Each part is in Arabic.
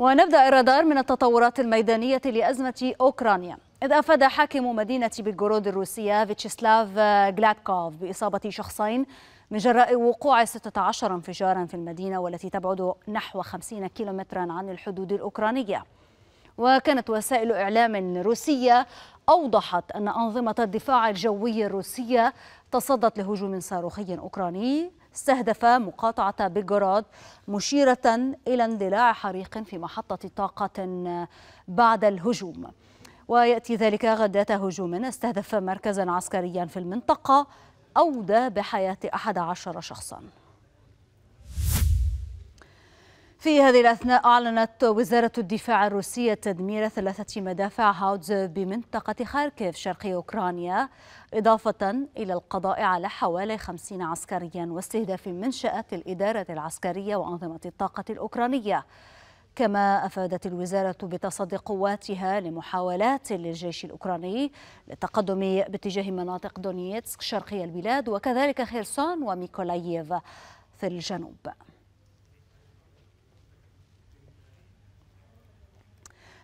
ونبدأ الرادار من التطورات الميدانية لأزمة أوكرانيا إذ أفاد حاكم مدينة بيلغورود الروسية فيتشيسلاف جلادكوف بإصابة شخصين من جراء وقوع 16 انفجارا في المدينة والتي تبعد نحو 50 كيلومترا عن الحدود الأوكرانية وكانت وسائل إعلام روسية أوضحت أن أنظمة الدفاع الجوي الروسية تصدت لهجوم صاروخي أوكراني استهدف مقاطعة بيجراد مشيرة إلى اندلاع حريق في محطة طاقة بعد الهجوم ويأتي ذلك غداة هجوم استهدف مركزا عسكريا في المنطقة أودى بحياة أحد عشر شخصاً في هذه الأثناء أعلنت وزارة الدفاع الروسية تدمير ثلاثة مدافع هاودز بمنطقة خاركيف شرقي أوكرانيا إضافة إلى القضاء على حوالي 50 عسكريا واستهداف منشآت الإدارة العسكرية وأنظمة الطاقة الأوكرانية كما أفادت الوزارة بتصدي قواتها لمحاولات للجيش الأوكراني للتقدم باتجاه مناطق دونيتسك شرقي البلاد وكذلك خيرسون وميكولاييف في الجنوب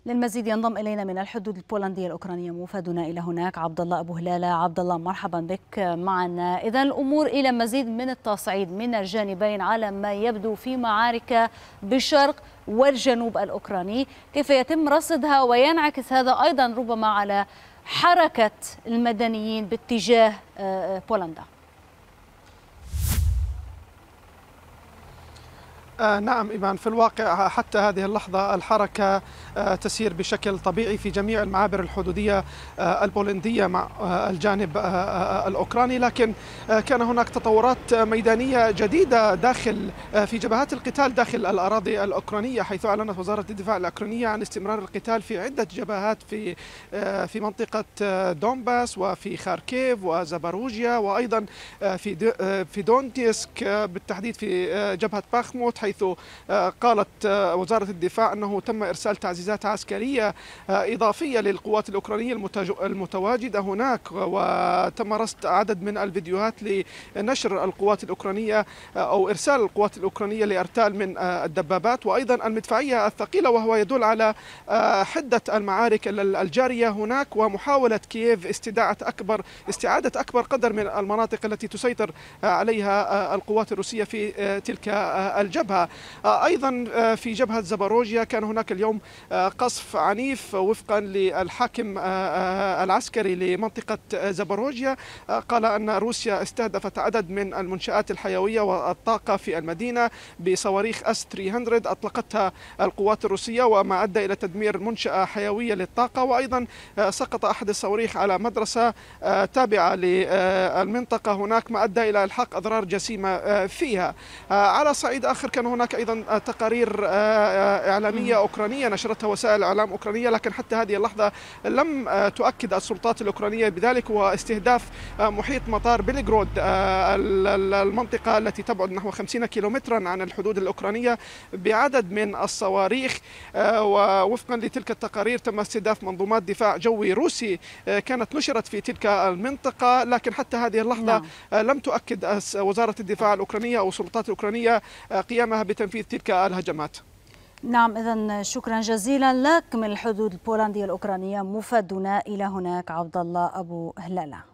للمزيد ينضم الينا من الحدود البولنديه الاوكرانيه موفدنا الى هناك عبد الله ابو هلاله عبد الله مرحبا بك معنا اذا الامور الى مزيد من التصعيد من الجانبين على ما يبدو في معارك بالشرق والجنوب الاوكراني كيف يتم رصدها وينعكس هذا ايضا ربما على حركه المدنيين باتجاه آه، آه، بولندا آه نعم إيمان في الواقع حتى هذه اللحظة الحركة آه تسير بشكل طبيعي في جميع المعابر الحدودية آه البولندية مع آه، الجانب آه، آه، الأوكراني لكن كان هناك تطورات ميدانية جديدة داخل في جبهات القتال داخل الأراضي الأوكرانية حيث أعلنت وزارة الدفاع الأوكرانية عن استمرار القتال في عدة جبهات في في منطقة دومباس وفي خاركيف وزاباروجيا وأيضا في في دونتيسك بالتحديد في جبهة باخموت حيث آه، قالت آه، وزارة الدفاع أنه تم إرسال تعزيزات عسكرية آه، إضافية للقوات الأوكرانية المتواجدة هناك وتم رصد عدد من الفيديوهات لنشر القوات الأوكرانية أو إرسال القوات الأوكرانية لأرتال من الدبابات وأيضا المدفعية الثقيلة وهو يدل على حدة المعارك الجارية هناك ومحاولة كييف استداعة أكبر استعادة أكبر قدر من المناطق التي تسيطر عليها القوات الروسية في تلك الجبهة الجبهة آه، أيضا آه، في جبهة زبروجيا كان هناك اليوم آه، قصف عنيف وفقا للحاكم العسكري لمنطقة زبروجيا قال أن روسيا استهدفت عدد من المنشآت الحيوية والطاقة في المدينة بصواريخ أس 300 أطلقتها القوات الروسية وما أدى إلى تدمير منشأة حيوية للطاقة وأيضا سقط أحد الصواريخ على مدرسة تابعة للمنطقة هناك ما أدى إلى إلحاق أضرار جسيمة فيها على صعيد آخر كان كان هناك ايضا آه، تقارير آه، آه، اعلاميه اوكرانيه نشرتها وسائل اعلام اوكرانيه لكن حتى هذه اللحظه لم تؤكد السلطات الاوكرانيه بذلك واستهداف محيط مطار بلغرود المنطقه التي تبعد نحو 50 كيلومترا عن الحدود الاوكرانيه بعدد من الصواريخ ووفقا لتلك التقارير تم استهداف منظومات دفاع جوي روسي كانت نشرت في تلك المنطقه لكن حتى هذه اللحظه نعم. لم تؤكد وزاره الدفاع الاوكرانيه او السلطات الاوكرانيه قيام قدمها بتنفيذ تلك الهجمات نعم إذا شكرا جزيلا لك من الحدود البولندية الأوكرانية مفادنا إلى هناك عبد الله أبو هلالة